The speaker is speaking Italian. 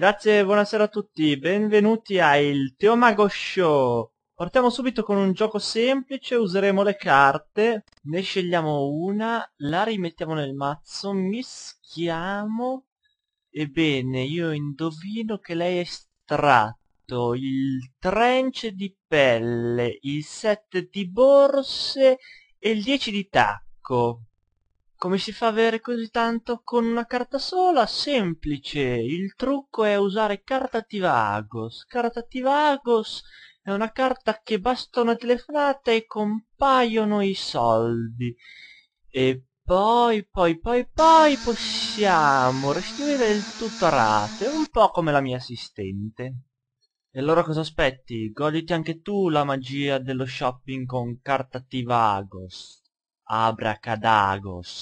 Grazie, buonasera a tutti, benvenuti a Il Teomago Show. Partiamo subito con un gioco semplice, useremo le carte, ne scegliamo una, la rimettiamo nel mazzo, mischiamo... Ebbene, io indovino che lei è estratto il trench di pelle, il 7 di borse e il 10 di tacco come si fa a avere così tanto con una carta sola? Semplice, il trucco è usare carta Tivagos. Carta Tivagos è una carta che basta una telefonata e compaiono i soldi. E poi, poi, poi, poi possiamo restituire il tutto a rate, un po' come la mia assistente. E allora cosa aspetti? Goditi anche tu la magia dello shopping con carta Tivagos. Abracadagos.